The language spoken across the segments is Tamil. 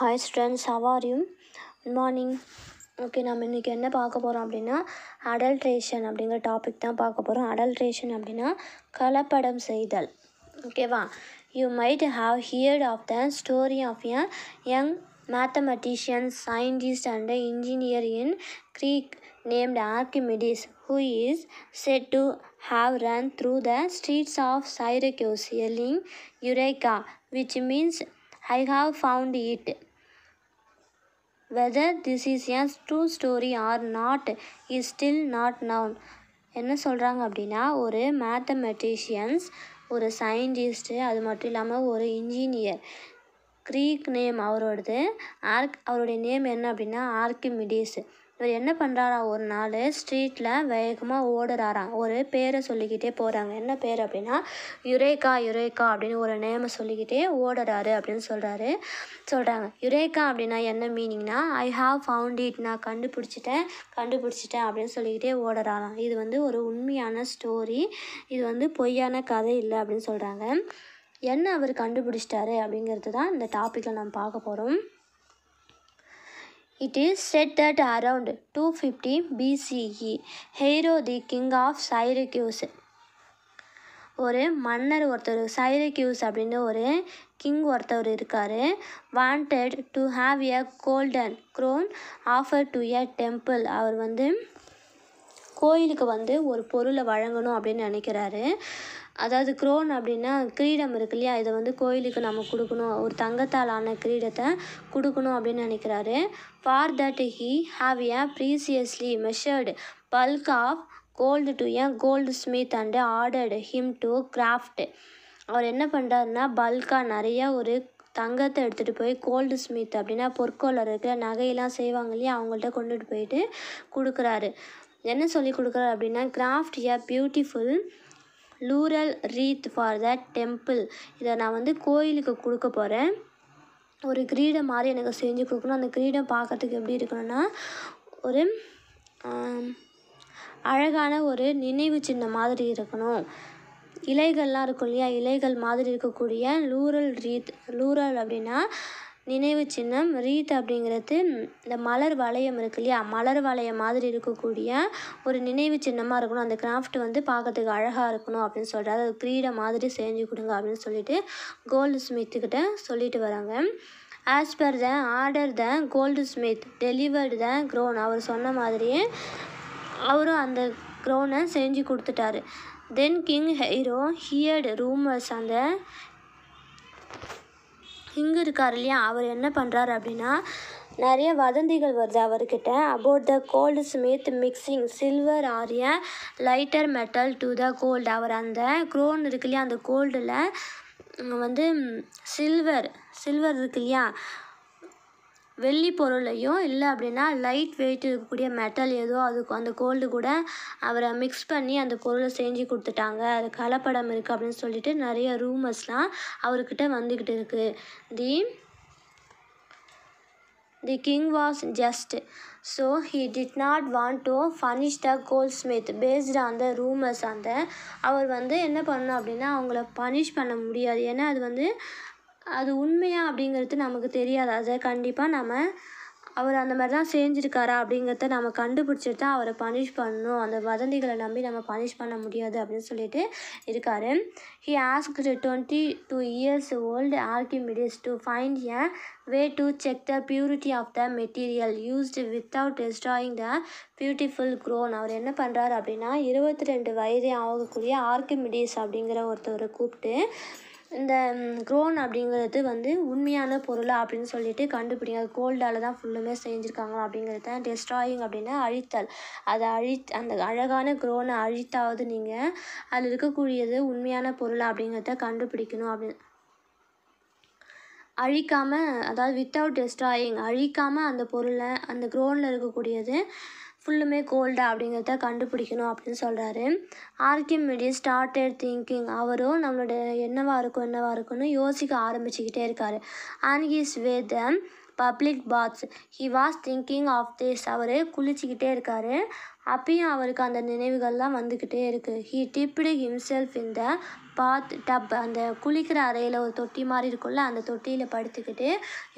ஹாய் ஸ்டூடெண்ட்ஸ் ஹவாரியும் குட் மார்னிங் ஓகே நம்ம இன்றைக்கி என்ன பார்க்க போகிறோம் அப்படின்னா அடல்ட்ரேஷன் அப்படிங்கிற டாபிக் தான் பார்க்க போகிறோம் அடல்ட்ரேஷன் அப்படின்னா கலப்படம் செய்தல் ஓகேவா you might have heard of the story of a young mathematician, scientist and engineer in Greek named Archimedes, who is said to have run through the streets of Syracuse yelling Eureka, which means I have found it. Whether this is a true story or not is still not known என்ன சொல்கிறாங்க அப்படின்னா ஒரு மேத்தமெட்டிஷியன்ஸ் ஒரு சயின்டிஸ்ட்டு அது மட்டும் இல்லாமல் ஒரு இன்ஜினியர் க்ரீக் நேம் அவரோடது ஆர்க் அவருடைய நேம் என்ன அப்படின்னா ஆர்கிமிடிஸ் இவர் என்ன பண்ணுறாரா ஒரு நாள் ஸ்ட்ரீட்டில் வேகமாக ஓடுறாராம் ஒரு பேரை சொல்லிக்கிட்டே போகிறாங்க என்ன பேர் அப்படின்னா யுரேகா யுரேகா அப்படின்னு ஒரு நேமை சொல்லிக்கிட்டே ஓடுறாரு அப்படின்னு சொல்கிறாரு சொல்கிறாங்க யுரேகா அப்படின்னா என்ன மீனிங்னா ஐ ஹாவ் ஃபவுண்ட் இட் நான் கண்டுபிடிச்சிட்டேன் கண்டுபிடிச்சிட்டேன் அப்படின்னு சொல்லிக்கிட்டே ஓடுறாராம் இது வந்து ஒரு உண்மையான ஸ்டோரி இது வந்து பொய்யான கதை இல்லை அப்படின்னு சொல்கிறாங்க என்ன அவர் கண்டுபிடிச்சிட்டாரு அப்படிங்கிறது தான் இந்த டாப்பிக்கில் நம்ம பார்க்க போகிறோம் it is said that that two fifty BCE Hiero the king of Syracuse ஒரு மன்னர் ஒருத்தர் சைரக்யூஸ் அப்படின்னு ஒரு கிங் ஒருத்தவர் இருக்கார் wanted to have a golden crown offer to a temple அவர் வந்து கோயிலுக்கு வந்து ஒரு பொருளை வழங்கணும் அப்படின்னு நினைக்கிறாரு அதாவது க்ரோன் அப்படின்னா கிரீடம் இருக்கு இல்லையா இதை வந்து கோயிலுக்கு நம்ம கொடுக்கணும் ஒரு தங்கத்தால் ஆன கிரீடத்தை கொடுக்கணும் அப்படின்னு நினைக்கிறாரு for that he have a preciously measured bulk of gold to a goldsmith and ordered him to craft அவர் என்ன பண்ணுறாருன்னா பல்காக நிறையா ஒரு தங்கத்தை எடுத்துகிட்டு போய் கோல்டு ஸ்மித் அப்படின்னா பொற்கோளர் இருக்கிற நகையெல்லாம் செய்வாங்க இல்லையா அவங்கள்ட்ட கொண்டுட்டு போயிட்டு கொடுக்குறாரு என்ன சொல்லி கொடுக்குறாரு அப்படின்னா craft a beautiful laurel wreath for the temple இதை நான் வந்து கோயிலுக்கு கொடுக்க போகிறேன் ஒரு கிரீடம் மாதிரி எனக்கு செஞ்சு கொடுக்கணும் அந்த கிரீடம் பார்க்குறதுக்கு எப்படி இருக்கணும்னா ஒரு அழகான ஒரு நினைவு சின்ன மாதிரி இருக்கணும் இலைகள்லாம் இருக்கும் இல்லையா இலைகள் மாதிரி இருக்கக்கூடிய லூரல் ரீத் லூரல் அப்படின்னா நினைவு சின்னம் ரீத் அப்படிங்கிறது இந்த மலர் வளையம் இருக்குது இல்லையா மலர் வளையம் மாதிரி இருக்கக்கூடிய ஒரு நினைவு சின்னமாக இருக்கணும் அந்த கிராஃப்ட் வந்து பார்க்கறதுக்கு அழகாக இருக்கணும் அப்படின்னு சொல்கிறாரு அது கிரீடை மாதிரி செஞ்சு கொடுங்க அப்படின்னு சொல்லிட்டு கோல்டு ஸ்மித்துக்கிட்ட சொல்லிட்டு வராங்க as per the order the goldsmith delivered the crown அவர் சொன்ன மாதிரியே அவரும் அந்த க்ரோனை செஞ்சு கொடுத்துட்டாரு then king Hiero heard rumours அந்த இங்கே இருக்கார் இல்லையா அவர் என்ன பண்ணுறாரு அப்படின்னா நிறைய வதந்திகள் வருது அவர்கிட்ட about the goldsmith mixing silver or a lighter metal to the gold அவர் அந்த குரோன் இருக்கு இல்லையா அந்த கோல்டில் வந்து சில்வர் சில்வர் இருக்கு இல்லையா வெள்ளி பொருளையும் இல்லை அப்படின்னா லைட் வெயிட் இருக்கக்கூடிய மெட்டல் ஏதோ அதுக்கு அந்த கோல்டு கூட அவரை மிக்ஸ் பண்ணி அந்த பொருளை செஞ்சு கொடுத்துட்டாங்க அது கலப்படம் இருக்குது அப்படின்னு சொல்லிட்டு நிறைய ரூமர்ஸ்லாம் அவர்கிட்ட வந்துக்கிட்டு இருக்குது the the king was just so he did not want to punish the goldsmith based அந்த ரூமர்ஸ் அந்த அவர் வந்து என்ன பண்ணணும் அப்படின்னா அவங்கள பனிஷ் பண்ண முடியாது ஏன்னா அது வந்து அது உண்மையா அப்படிங்கிறது நமக்கு தெரியாது அதை கண்டிப்பாக நம்ம அவர் அந்த மாதிரிலாம் செஞ்சுருக்காரா அப்படிங்கிறத நம்ம கண்டுபிடிச்சிட்டு தான் அவரை பனிஷ் பண்ணணும் அந்த வதந்திகளை நம்பி நம்ம பனிஷ் பண்ண முடியாது அப்படின்னு சொல்லிட்டு இருக்கார் he ask twenty two years old Archimedes to find a way to check the purity of the material used without destroying the beautiful crown அவர் என்ன பண்ணுறாரு அப்படின்னா இருபத்தி ரெண்டு வயதே ஆகக்கூடிய ஆர்கிமிடிஸ் அப்படிங்கிற ஒருத்தவரை கூப்பிட்டு இந்த க்ரோன் அப்படிங்கிறது வந்து உண்மையான பொருளா அப்படின்னு சொல்லிட்டு கண்டுபிடிங்க அது தான் ஃபுல்லுமே செஞ்சுருக்காங்க அப்படிங்கிறது தான் டெஸ்ட்ராயிங் அப்படின்னா அழித்தல் அதை அழி அந்த அழகான குரோனை அழித்தாவது நீங்கள் அதில் இருக்கக்கூடியது உண்மையான பொருள் அப்படிங்கிறத கண்டுபிடிக்கணும் அப்படின்னு அழிக்காமல் அதாவது வித்தவுட் டெஸ்ட்ராயிங் அழிக்காமல் அந்த பொருளை அந்த க்ரோனில் இருக்கக்கூடியது ஃபுல்லுமே கோல்டா அப்படிங்கிறத கண்டுபிடிக்கணும் அப்படின்னு சொல்கிறாரு ஆர்கிமிடிஸ் ஸ்டார்டட் திங்கிங் அவரும் நம்மளோட என்னவா இருக்கும் என்னவா இருக்கும்னு யோசிக்க ஆரம்பிச்சுக்கிட்டே இருக்கார் அண்ட் ஹீஸ் வேத public baths he was thinking of this அவர் குளிச்சுக்கிட்டே இருக்கார் அப்பயும் அவருக்கு அந்த நினைவுகள்லாம் வந்துக்கிட்டே இருக்குது ஹீ டிப்டு ஹிம்செல்ஃப் இந்த பாத் டப் அந்த குளிக்கிற அறையில் ஒரு தொட்டி மாதிரி இருக்கும்ல அந்த தொட்டியில் படுத்துக்கிட்டு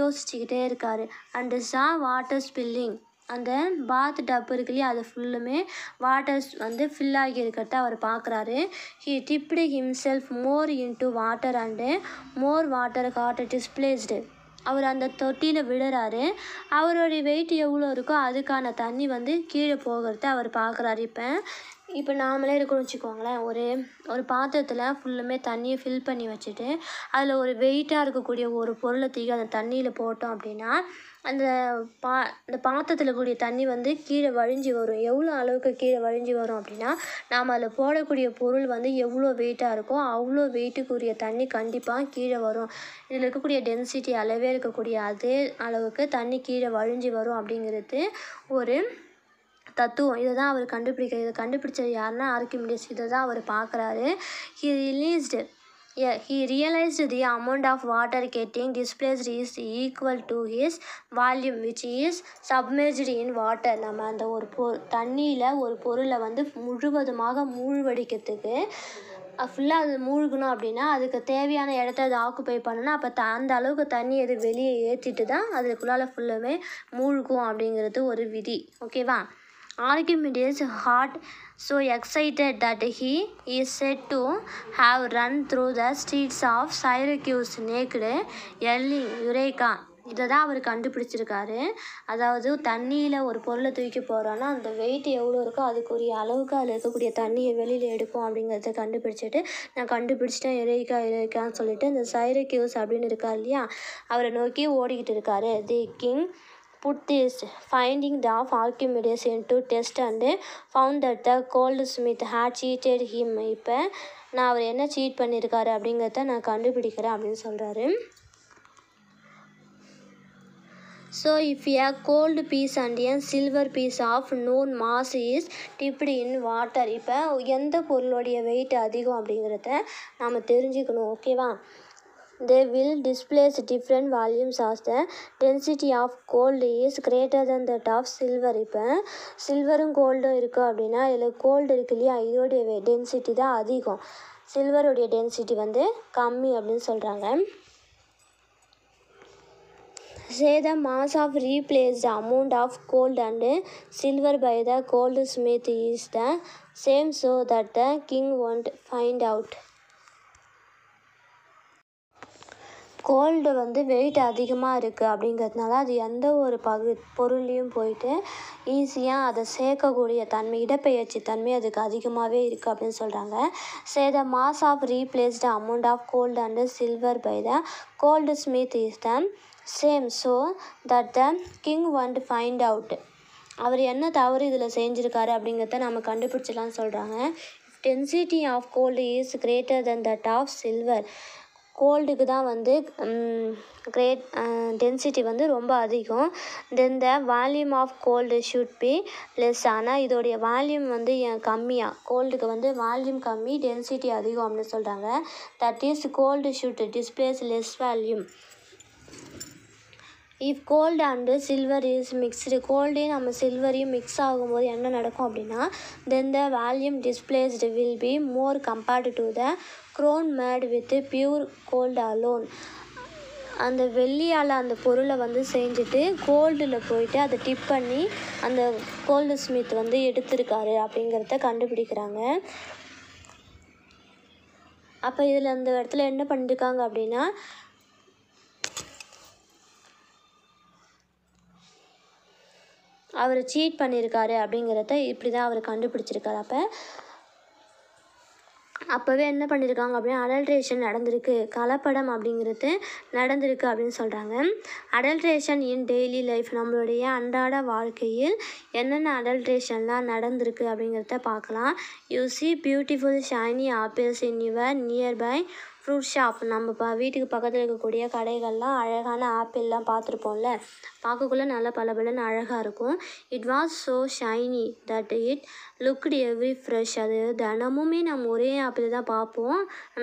யோசிச்சுக்கிட்டே இருக்கார் அண்ட் சா வாட்டர் ஸ்பில்லிங் அந்த பாத் டப்பு இருக்கு இல்லையா அது ஃபுல்லுமே வாட்டர்ஸ் வந்து ஃபில் ஆகி இருக்கிறத அவர் பார்க்குறாரு he dipped himself more in to water and more water got it is placed அவர் அந்த தொட்டியில் விடுறாரு அவருடைய வெயிட் எவ்வளோ இருக்கோ அதுக்கான தண்ணி வந்து கீழே போகிறத அவர் பார்க்குறாரு இப்போ இப்போ நாமளே இருக்கணும்னு வச்சுக்கோங்களேன் ஒரு ஒரு பாத்திரத்தில் ஃபுல்லுமே தண்ணியை ஃபில் பண்ணி வச்சுட்டு அதில் ஒரு வெயிட்டாக இருக்கக்கூடிய ஒரு பொருளை தூக்கி அந்த தண்ணியில் போட்டோம் அப்படின்னா அந்த பா அந்த பாத்திரத்தில் கூடிய தண்ணி வந்து கீழே வழிஞ்சு வரும் எவ்வளோ அளவுக்கு கீழே வழிஞ்சு வரும் அப்படின்னா நாம் அதில் போடக்கூடிய பொருள் வந்து எவ்வளோ வெயிட்டாக இருக்கோ அவ்வளோ வெயிட்டுக்குரிய தண்ணி கண்டிப்பாக கீழே வரும் இதில் இருக்கக்கூடிய டென்சிட்டி அளவே இருக்கக்கூடிய அதே அளவுக்கு தண்ணி கீழே வழிஞ்சு வரும் அப்படிங்கிறது ஒரு தத்துவம் இதை தான் அவர் கண்டுபிடிக்க இதை கண்டுபிடிச்சது யாருன்னா ஆர்கிமிடிஸ் இதை தான் அவர் பார்க்குறாரு he realised he realized the amount of water getting displaced is equal to his volume which is submerged in water நம்ம அந்த ஒரு பொ தண்ணியில் ஒரு பொருளை வந்து முழுவதுமாக மூழ்வடிக்கிறதுக்கு ஃபுல்லாக அது மூழ்கணும் அப்படின்னா அதுக்கு தேவையான இடத்த அது ஆக்குப்பை பண்ணணும் அப்போ த அந்த அளவுக்கு தண்ணி அது வெளியே ஏற்றிட்டு தான் அதுக்குள்ளால் ஃபுல்லுமே மூழ்கும் அப்படிங்கிறது ஒரு விதி ஓகேவா Archimedes got so excited that he is said to have run through the streets of Syracuse naked, yelling, eureka இதை தான் அவர் கண்டுபிடிச்சிருக்காரு அதாவது தண்ணியில் ஒரு பொருளை தூக்கி போகிறோன்னா அந்த வெயிட் எவ்வளோ இருக்கோ அதுக்குரிய அளவுக்கு அதில் இருக்கக்கூடிய தண்ணியை வெளியில் எடுப்போம் அப்படிங்கிறத கண்டுபிடிச்சிட்டு நான் கண்டுபிடிச்சிட்டேன் இறைக்கா இறைக்கான்னு சொல்லிட்டு அந்த சைரக்யூஸ் அப்படின்னு இருக்கார் இல்லையா அவரை நோக்கி ஓடிக்கிட்டு இருக்காரு the king put this finding of Archimedes into test and found that the goldsmith had cheated him இப்போ நான் அவர் என்ன சீட் பண்ணியிருக்காரு அப்படிங்கிறத நான் கண்டுபிடிக்கிறேன் அப்படின்னு சொல்கிறாரு So if a cold piece and a silver piece of known mass is dipped in water இப்போ எந்த பொருளுடைய வெயிட் அதிகம் அப்படிங்கிறத நாம் தெரிஞ்சுக்கணும் ஓகேவா they will displace different volumes as the density of gold is greater than that of silver இப்போ சில்வரும் கோல்டும் இருக்குது அப்படின்னா இதில் கோல்டு இருக்கு இல்லையா இதோடைய டென்சிட்டி தான் அதிகம் சில்வருடைய டென்சிட்டி வந்து கம்மி அப்படின்னு சொல்கிறாங்க say the mass of replace the amount of gold and silver by the goldsmith is the same so that the king won't find out gold வந்து வெயிட் அதிகமாக இருக்குது அப்படிங்கிறதுனால அது எந்த ஒரு பகு பொருள்லேயும் போயிட்டு ஈஸியாக அதை சேர்க்கக்கூடிய தன்மை இடப்பெயர்ச்சி தன்மை அதுக்கு அதிகமாகவே இருக்குது அப்படின்னு சொல்கிறாங்க say the mass of replaced amount of gold and silver by the goldsmith is the same so that the king won't find out அவர் என்ன தவறு இதில் செஞ்சுருக்காரு அப்படிங்கிறத நம்ம கண்டுபிடிச்சலாம்னு சொல்கிறாங்க density of gold is greater than that of silver கோல்டுக்கு தான் வந்து கிரேட் டென்சிட்டி வந்து ரொம்ப அதிகம் then the volume of gold should be less ஆனால் இதோடைய வால்யூம் வந்து கம்மியாக கோல்டுக்கு வந்து வால்யூம் கம்மி டென்சிட்டி அதிகம் அப்படின்னு சொல்கிறாங்க that is gold should displace less volume if gold and silver is mixed கோல்டையும் நம்ம சில்வரையும் மிக்ஸ் ஆகும்போது என்ன நடக்கும் அப்படின்னா then the volume displaced will be more compared to the crown made with pure gold alone அந்த வெள்ளியால் அந்த பொருளை வந்து செஞ்சுட்டு கோல்டில் போயிட்டு அதை டிப் பண்ணி அந்த கோல்டு ஸ்மித் வந்து எடுத்திருக்காரு அப்படிங்கிறத கண்டுபிடிக்கிறாங்க அப்போ இதில் அந்த இடத்துல என்ன பண்ணியிருக்காங்க அப்படின்னா அவர் சீட் பண்ணியிருக்காரு அப்படிங்கிறத இப்படி தான் அவர் கண்டுபிடிச்சிருக்காரு அப்போ அப்போவே என்ன பண்ணியிருக்காங்க அப்படின்னா அடல்ட்ரேஷன் நடந்திருக்கு கலப்படம் அப்படிங்கிறது நடந்திருக்கு அப்படின்னு சொல்கிறாங்க அடல்ட்ரேஷன் இன் டெய்லி லைஃப் நம்மளுடைய அன்றாட வாழ்க்கையில் என்னென்ன அடல்ட்ரேஷன்லாம் நடந்திருக்கு அப்படிங்கிறத பார்க்கலாம் you see beautiful shiny apples in your nearby fruit shop நம்ம ப வீட்டுக்கு பக்கத்தில் இருக்கக்கூடிய கடைகள்லாம் அழகான ஆப்பிள்லாம் பார்த்துருப்போம்ல பார்க்கக்குள்ள நல்லா பளபளன்னு அழகாக இருக்கும் it was so shiny that it looked every fresh அது தினமுமே நம்ம ஒரே ஆப்பிள் தான் பார்ப்போம்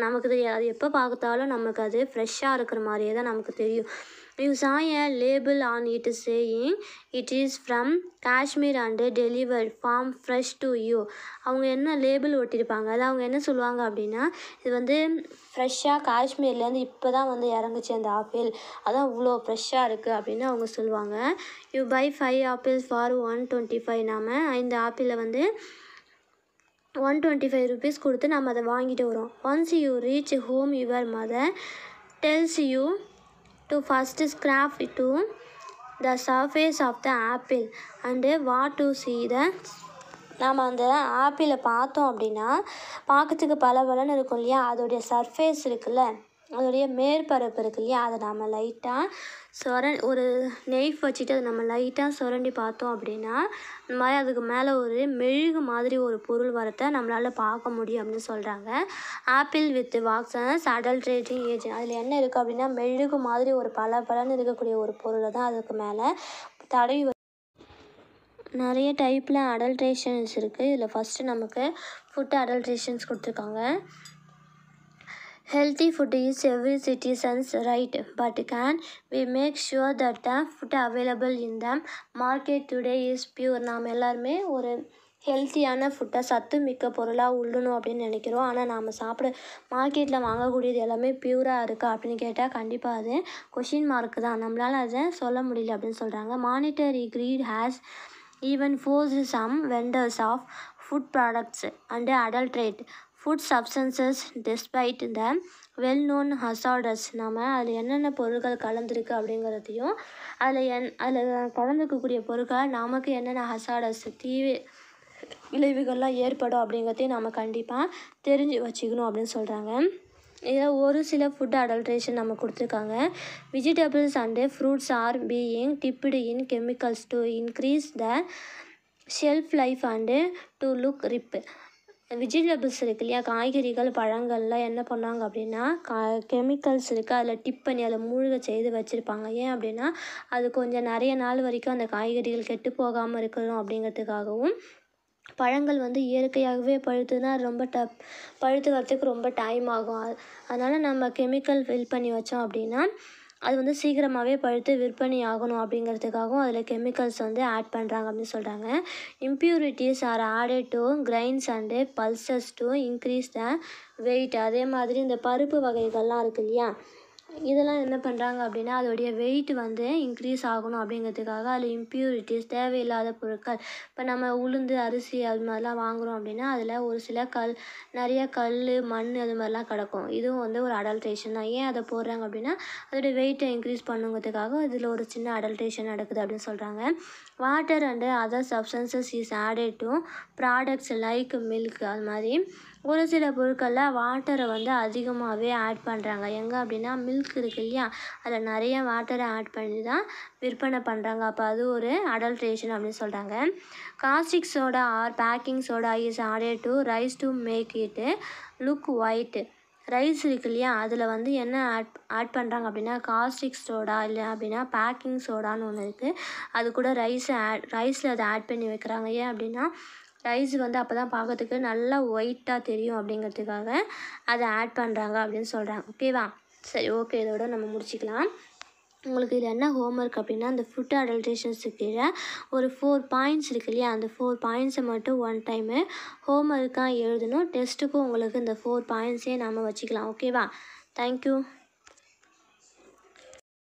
நமக்கு தெரியாது எப்போ பார்த்தாலும் நமக்கு அது ஃப்ரெஷ்ஷாக இருக்கிற மாதிரியே தான் நமக்கு தெரியும் you saw a label on it saying it is from Kashmir and deliver farm fresh to you அவங்க என்ன லேபிள் ஒட்டியிருப்பாங்க அது அவங்க என்ன சொல்லுவாங்க அப்படின்னா இது வந்து ஃப்ரெஷ்ஷாக காஷ்மீர்லேருந்து இப்போ தான் வந்து இறங்குச்சு அந்த ஆப்பிள் அதான் இவ்வளோ ஃப்ரெஷ்ஷாக இருக்குது அப்படின்னு அவங்க சொல்லுவாங்க you buy five apple for one twenty five நாம் இந்த ஆப்பிளை வந்து ஒன் டுவெண்ட்டி ஃபைவ் ருபீஸ் கொடுத்து நம்ம அதை வாங்கிட்டு வரோம் once you reach home your mother tells you to first scrap to the surface of the apple and what to see the நாம் அந்த ஆப்பிளை பார்த்தோம் அப்படின்னா பார்க்கறதுக்கு பளபளன்னு இருக்கும் இல்லையா அதோடைய சர்ஃபேஸ் இருக்குல்ல அதோடைய மேற்பரப்பு இருக்குது இல்லையா அதை நம்ம லைட்டாக சொர ஒரு நெய்ஃப் வச்சுட்டு அதை நம்ம லைட்டாக சுரண்டி பார்த்தோம் அப்படின்னா இந்த மாதிரி அதுக்கு மேலே ஒரு மெழுகு மாதிரி ஒரு பொருள் வரத்தை நம்மளால் பார்க்க முடியும் அப்படின்னு சொல்கிறாங்க apple with waxes adulterating agent அதில் என்ன இருக்குது அப்படின்னா மெழுகு மாதிரி ஒரு பல பலன்னு இருக்கக்கூடிய ஒரு பொருளை தான் அதுக்கு மேலே தடவி நிறைய டைப்பில் அடல்ட்ரேஷன்ஸ் இருக்குது இதில் ஃபஸ்ட்டு நமக்கு ஃபுட் அடல்ட்ரேஷன்ஸ் கொடுத்துருக்காங்க Healthy food is every citizens right but can we make sure that the food available in the market today is pure? நாம் எல்லாருமே ஒரு ஹெல்த்தியான ஃபுட்டை சத்து மிக்க பொருளாக உள்ளணும் அப்படின்னு நினைக்கிறோம் ஆனால் நாம் சாப்பிட மார்க்கெட்டில் வாங்கக்கூடியது எல்லாமே ப்யூராக இருக்கா அப்படின்னு கேட்டால் கண்டிப்பாக அது கொஷின் மார்க் தான் நம்மளால் அதை சொல்ல முடியல அப்படின்னு சொல்கிறாங்க monetary greed has even force some vendors of food products and adulterate food substances despite the well known hazardous நம்ம அதில் என்னென்ன பொருட்கள் கலந்துருக்கு அப்படிங்கிறதையும் அதில் என் அதில் கலந்துருக்கக்கூடிய பொருட்கள் நமக்கு என்னென்ன ஹசார்டஸ் தீவி விளைவுகள்லாம் ஏற்படும் அப்படிங்கிறதையும் நம்ம கண்டிப்பாக தெரிஞ்சு வச்சுக்கணும் அப்படின்னு சொல்கிறாங்க இதில் ஒரு சில ஃபுட் அடல்ட்ரேஷன் நம்ம கொடுத்துருக்காங்க vegetables and fruits are being dipped in chemicals to increase the shelf life and to look ripe vegetables இருக்கு இல்லையா காய்கறிகள் பழங்கள்லாம் என்ன பண்ணுவாங்க அப்படின்னா கா கெமிக்கல்ஸ் இருக்குது அதில் டிப் பண்ணி அதில் மூழ்க செய்து வச்சுருப்பாங்க ஏன் அப்படின்னா அது கொஞ்சம் நிறைய நாள் வரைக்கும் அந்த காய்கறிகள் கெட்டு போகாமல் இருக்கணும் அப்படிங்கிறதுக்காகவும் பழங்கள் வந்து இயற்கையாகவே பழுத்துனா ரொம்ப ட பழுத்து வரத்துக்கு ரொம்ப டைம் ஆகும் அதனால் நம்ம கெமிக்கல் ஃபில் பண்ணி வச்சோம் அப்படின்னா அது வந்து சீக்கிரமாகவே பழுத்து விற்பனை ஆகணும் அப்படிங்கிறதுக்காகவும் அதில் கெமிக்கல்ஸ் வந்து ஆட் பண்ணுறாங்க அப்படின்னு சொல்கிறாங்க impurities are added to grains and pulses to increase the weight அதே மாதிரி இந்த பருப்பு வகைகள்லாம் இருக்கு இல்லையா இதெல்லாம் என்ன பண்ணுறாங்க அப்படின்னா அதோடைய வெயிட் வந்து இன்க்ரீஸ் ஆகணும் அப்படிங்கிறதுக்காக அதில் இம்ப்யூரிட்டிஸ் தேவையில்லாத பொருட்கள் இப்போ நம்ம உளுந்து அரிசி அது மாதிரிலாம் வாங்குகிறோம் அப்படின்னா அதில் ஒரு சில கல் நிறைய கல் மண் அது மாதிரிலாம் கிடக்கும் இதுவும் வந்து ஒரு அடல்ட்ரேஷன் தான் ஏன் அதை போடுறாங்க அப்படின்னா அதோடய வெயிட்டை இன்க்ரீஸ் பண்ணுங்கிறதுக்காக இதில் ஒரு சின்ன அடல்ட்ரேஷன் நடக்குது அப்படின்னு சொல்கிறாங்க water and other substances is added to products like milk அது மாதிரி ஒரு சில பொருட்களில் வாட்டரை வந்து அதிகமாகவே ஆட் பண்ணுறாங்க எங்கே அப்படின்னா மில்க் மில்க் இருக்குது இல்லையா அதில் நிறைய வாட்டரை ஆட் பண்ணி தான் விற்பனை பண்ணுறாங்க அப்போ அது ஒரு அடல்ட்ரேஷன் அப்படின்னு சொல்கிறாங்க caustic soda or baking soda is added to rice to make it look white rice இருக்கு இல்லையா அதில் வந்து என்ன ஆட் ஆட் பண்ணுறாங்க அப்படின்னா காஸ்டிக் சோடா இல்லை அப்படின்னா பேக்கிங் சோடான்னு ஒன்று இருக்குது அது கூட ரைஸை ஆட் ரைஸில் அதை ஆட் பண்ணி வைக்கிறாங்க ஏன் அப்படின்னா ரைஸ் வந்து அப்போ தான் பார்க்கறதுக்கு நல்லா ஒயிட்டாக தெரியும் அப்படிங்கிறதுக்காக அதை ஆட் பண்ணுறாங்க அப்படின்னு சொல்கிறாங்க ஓகேவா சரி ஓகே இதோட நம்ம முடிச்சுக்கலாம் உங்களுக்கு இதில் என்ன ஹோம் ஒர்க் அப்படின்னா அந்த ஃபுட் அடல்ட்ரேஷன்ஸு கீழே ஒரு ஃபோர் பாயிண்ட்ஸ் இருக்கு இல்லையா அந்த ஃபோர் பாயிண்ட்ஸை மட்டும் ஒன் டைமு ஹோம் ஒர்க்காக எழுதணும் டெஸ்ட்டுக்கும் உங்களுக்கு இந்த ஃபோர் பாயிண்ட்ஸே நம்ம வச்சுக்கலாம் ஓகேவா தேங்க்யூ